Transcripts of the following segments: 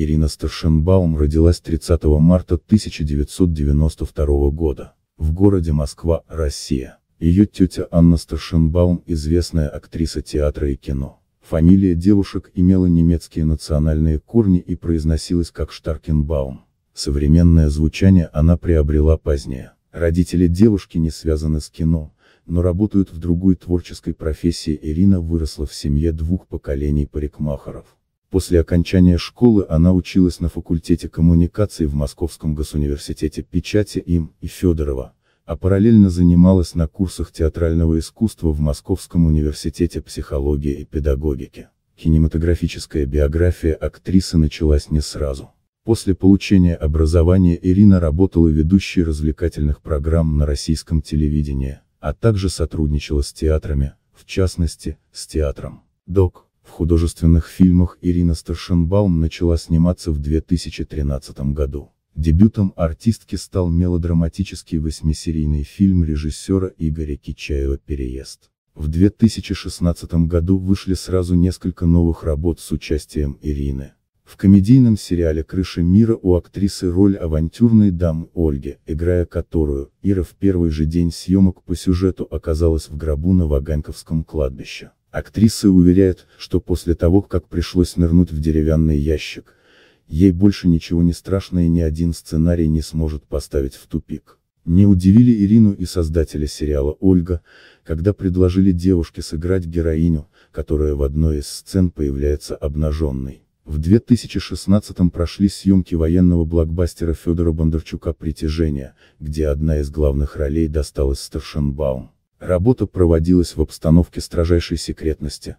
Ирина Старшенбаум родилась 30 марта 1992 года, в городе Москва, Россия. Ее тетя Анна Старшенбаум – известная актриса театра и кино. Фамилия девушек имела немецкие национальные корни и произносилась как Штаркенбаум. Современное звучание она приобрела позднее. Родители девушки не связаны с кино, но работают в другой творческой профессии Ирина выросла в семье двух поколений парикмахеров. После окончания школы она училась на факультете коммуникации в Московском госуниверситете печати им и Федорова, а параллельно занималась на курсах театрального искусства в Московском университете психологии и педагогики. Кинематографическая биография актрисы началась не сразу. После получения образования Ирина работала ведущей развлекательных программ на российском телевидении, а также сотрудничала с театрами, в частности, с театром. Док. В художественных фильмах Ирина Старшенбаум начала сниматься в 2013 году. Дебютом артистки стал мелодраматический восьмисерийный фильм режиссера Игоря Кичаева «Переезд». В 2016 году вышли сразу несколько новых работ с участием Ирины. В комедийном сериале «Крыша мира» у актрисы роль авантюрной дамы Ольги, играя которую, Ира в первый же день съемок по сюжету оказалась в гробу на Ваганьковском кладбище. Актриса уверяет, что после того, как пришлось нырнуть в деревянный ящик, ей больше ничего не страшно и ни один сценарий не сможет поставить в тупик. Не удивили Ирину и создателя сериала «Ольга», когда предложили девушке сыграть героиню, которая в одной из сцен появляется обнаженной. В 2016 прошли съемки военного блокбастера Федора Бондарчука «Притяжение», где одна из главных ролей досталась Старшенбаум. Работа проводилась в обстановке строжайшей секретности,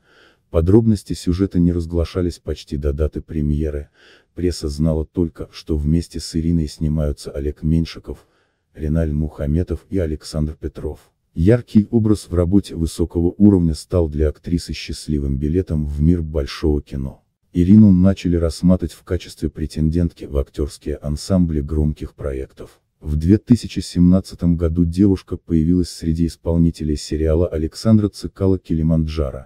подробности сюжета не разглашались почти до даты премьеры, пресса знала только, что вместе с Ириной снимаются Олег Меньшиков, Реналь Мухаметов и Александр Петров. Яркий образ в работе высокого уровня стал для актрисы счастливым билетом в мир большого кино. Ирину начали рассматривать в качестве претендентки в актерские ансамбли громких проектов. В 2017 году девушка появилась среди исполнителей сериала Александра Цикала «Килиманджаро»,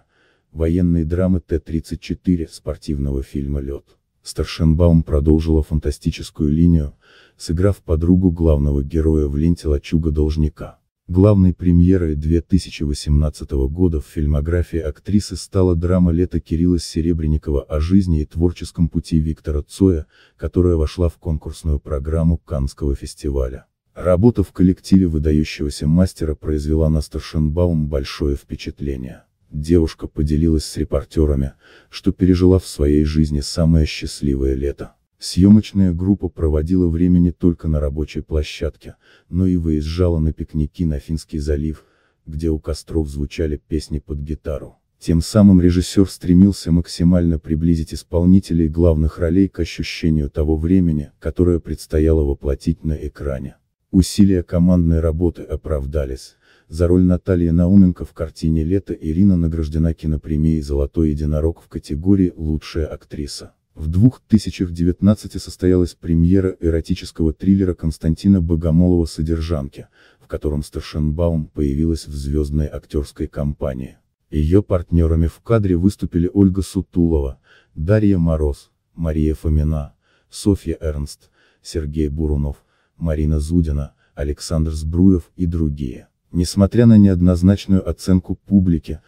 военной драмы Т-34, спортивного фильма «Лед». Старшенбаум продолжила фантастическую линию, сыграв подругу главного героя в ленте «Лачуга должника». Главной премьерой 2018 года в фильмографии актрисы стала драма «Лето» Кирилла Серебренникова о жизни и творческом пути Виктора Цоя, которая вошла в конкурсную программу Каннского фестиваля. Работа в коллективе выдающегося мастера произвела на Старшенбаум большое впечатление. Девушка поделилась с репортерами, что пережила в своей жизни самое счастливое лето. Съемочная группа проводила время не только на рабочей площадке, но и выезжала на пикники на Финский залив, где у костров звучали песни под гитару. Тем самым режиссер стремился максимально приблизить исполнителей главных ролей к ощущению того времени, которое предстояло воплотить на экране. Усилия командной работы оправдались. За роль Натальи Науменко в картине «Лето» Ирина награждена кинопремией «Золотой единорог» в категории «Лучшая актриса». В 2019 состоялась премьера эротического триллера Константина Богомолова «Содержанки», в котором Старшенбаум появилась в звездной актерской компании. Ее партнерами в кадре выступили Ольга Сутулова, Дарья Мороз, Мария Фомина, Софья Эрнст, Сергей Бурунов, Марина Зудина, Александр Сбруев и другие. Несмотря на неоднозначную оценку публики,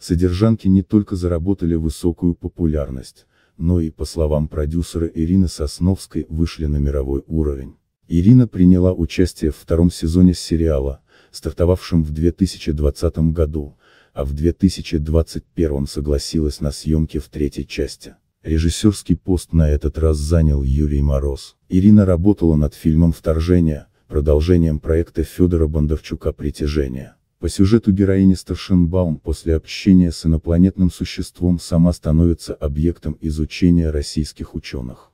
содержанки не только заработали высокую популярность, но и, по словам продюсера Ирины Сосновской, вышли на мировой уровень. Ирина приняла участие в втором сезоне сериала, стартовавшем в 2020 году, а в 2021 согласилась на съемки в третьей части. Режиссерский пост на этот раз занял Юрий Мороз. Ирина работала над фильмом «Вторжение», продолжением проекта Федора Бондарчука «Притяжение». По сюжету героиня Старшенбаум после общения с инопланетным существом сама становится объектом изучения российских ученых.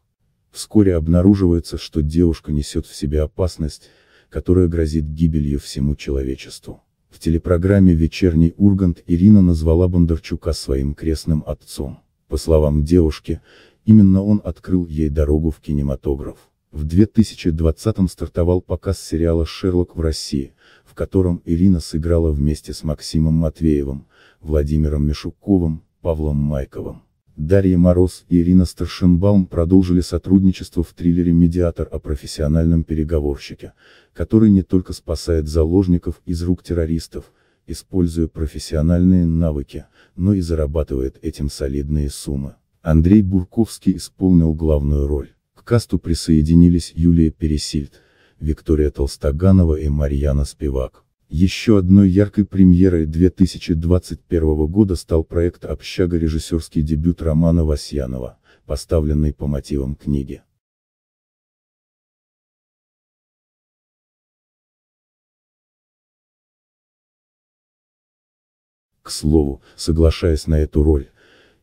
Вскоре обнаруживается, что девушка несет в себе опасность, которая грозит гибелью всему человечеству. В телепрограмме «Вечерний Ургант» Ирина назвала Бондарчука своим крестным отцом. По словам девушки, именно он открыл ей дорогу в кинематограф. В 2020-м стартовал показ сериала «Шерлок» в России, в котором Ирина сыграла вместе с Максимом Матвеевым, Владимиром Мишуковым, Павлом Майковым. Дарья Мороз и Ирина Старшенбаум продолжили сотрудничество в триллере «Медиатор» о профессиональном переговорщике, который не только спасает заложников из рук террористов, используя профессиональные навыки, но и зарабатывает этим солидные суммы. Андрей Бурковский исполнил главную роль касту присоединились Юлия Пересильд, Виктория Толстоганова и Марьяна Спивак. Еще одной яркой премьерой 2021 года стал проект «Общага» режиссерский дебют Романа Васьянова, поставленный по мотивам книги. К слову, соглашаясь на эту роль,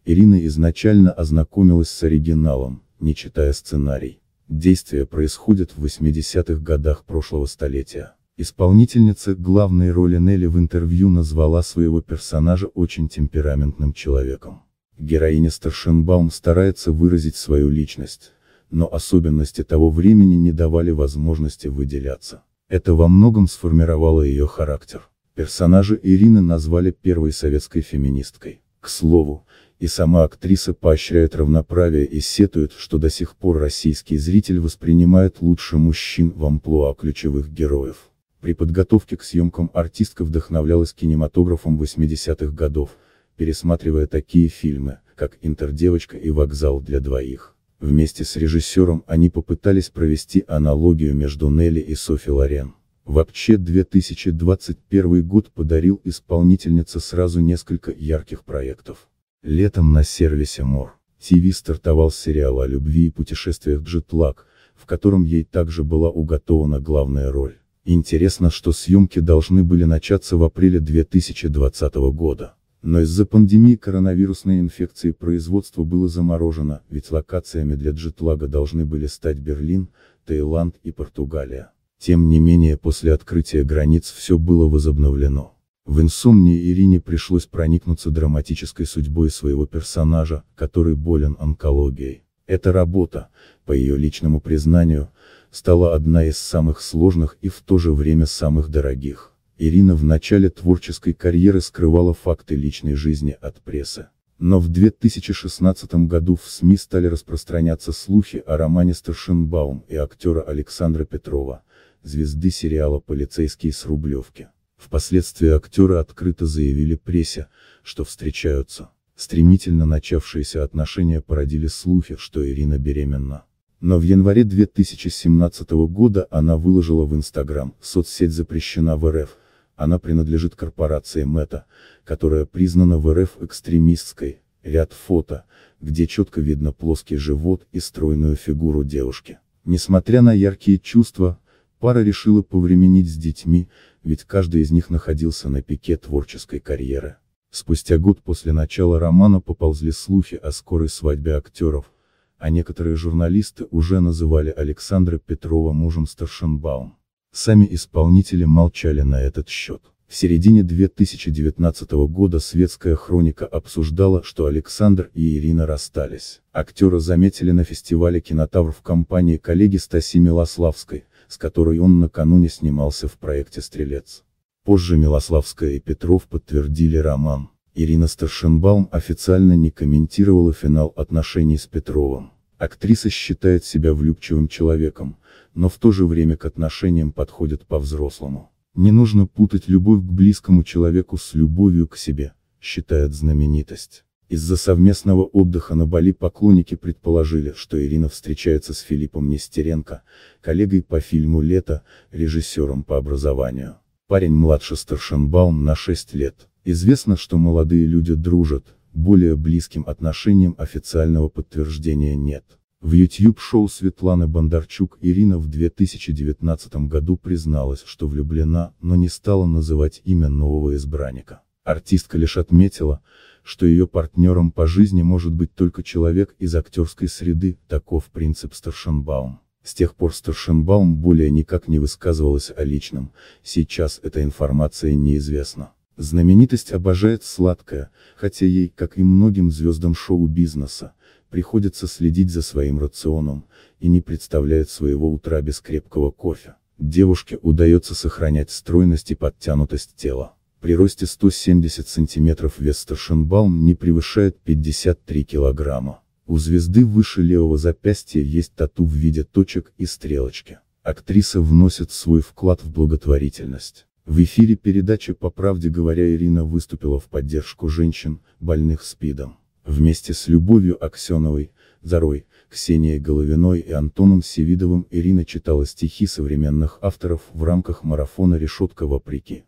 Ирина изначально ознакомилась с оригиналом, не читая сценарий. Действие происходит в 80-х годах прошлого столетия. Исполнительница главной роли Нелли в интервью назвала своего персонажа очень темпераментным человеком. Героиня Старшенбаум старается выразить свою личность, но особенности того времени не давали возможности выделяться. Это во многом сформировало ее характер. Персонажа Ирины назвали первой советской феминисткой. К слову, и сама актриса поощряет равноправие и сетует, что до сих пор российский зритель воспринимает лучше мужчин в амплуа ключевых героев. При подготовке к съемкам артистка вдохновлялась кинематографом 80-х годов, пересматривая такие фильмы, как «Интердевочка» и «Вокзал для двоих». Вместе с режиссером они попытались провести аналогию между Нелли и Софи Лорен. Вообще 2021 год подарил исполнительнице сразу несколько ярких проектов. Летом на сервисе Мор ТВ стартовал сериал о любви и путешествиях Джетлаг, в котором ей также была уготована главная роль. Интересно, что съемки должны были начаться в апреле 2020 года. Но из-за пандемии коронавирусной инфекции производство было заморожено, ведь локациями для джетлага должны были стать Берлин, Таиланд и Португалия. Тем не менее после открытия границ все было возобновлено. В «Инсомнии» Ирине пришлось проникнуться драматической судьбой своего персонажа, который болен онкологией. Эта работа, по ее личному признанию, стала одна из самых сложных и в то же время самых дорогих. Ирина в начале творческой карьеры скрывала факты личной жизни от прессы. Но в 2016 году в СМИ стали распространяться слухи о романе Старшинбаум и актера Александра Петрова, звезды сериала «Полицейские с Рублевки». Впоследствии актеры открыто заявили прессе, что встречаются. Стремительно начавшиеся отношения породили слухи, что Ирина беременна. Но в январе 2017 года она выложила в Инстаграм, соцсеть запрещена в РФ, она принадлежит корпорации МЭТА, которая признана в РФ экстремистской, ряд фото, где четко видно плоский живот и стройную фигуру девушки. Несмотря на яркие чувства, пара решила повременить с детьми, ведь каждый из них находился на пике творческой карьеры. Спустя год после начала романа поползли слухи о скорой свадьбе актеров, а некоторые журналисты уже называли Александра Петрова мужем Старшенбаум. Сами исполнители молчали на этот счет. В середине 2019 года светская хроника обсуждала, что Александр и Ирина расстались. Актера заметили на фестивале «Кинотавр» в компании коллеги Стаси Милославской, с которой он накануне снимался в проекте «Стрелец». Позже Милославская и Петров подтвердили роман. Ирина Старшенбаум официально не комментировала финал отношений с Петровым. Актриса считает себя влюбчивым человеком, но в то же время к отношениям подходит по-взрослому. Не нужно путать любовь к близкому человеку с любовью к себе, считает знаменитость. Из-за совместного отдыха на Бали поклонники предположили, что Ирина встречается с Филиппом Нестеренко, коллегой по фильму «Лето», режиссером по образованию. Парень младше Старшенбаум на 6 лет. Известно, что молодые люди дружат, более близким отношениям официального подтверждения нет. В YouTube-шоу Светланы Бондарчук Ирина в 2019 году призналась, что влюблена, но не стала называть имя нового избранника. Артистка лишь отметила, что ее партнером по жизни может быть только человек из актерской среды, таков принцип Старшенбаум. С тех пор Старшенбаум более никак не высказывалась о личном, сейчас эта информация неизвестна. Знаменитость обожает сладкое, хотя ей, как и многим звездам шоу-бизнеса, приходится следить за своим рационом, и не представляет своего утра без крепкого кофе. Девушке удается сохранять стройность и подтянутость тела. При росте 170 см вес Старшенбаум не превышает 53 кг. У звезды выше левого запястья есть тату в виде точек и стрелочки. Актриса вносит свой вклад в благотворительность. В эфире передачи «По правде говоря» Ирина выступила в поддержку женщин, больных СПИДом. Вместе с Любовью Аксеновой, Зарой, Ксенией Головиной и Антоном Севидовым Ирина читала стихи современных авторов в рамках марафона «Решетка вопреки».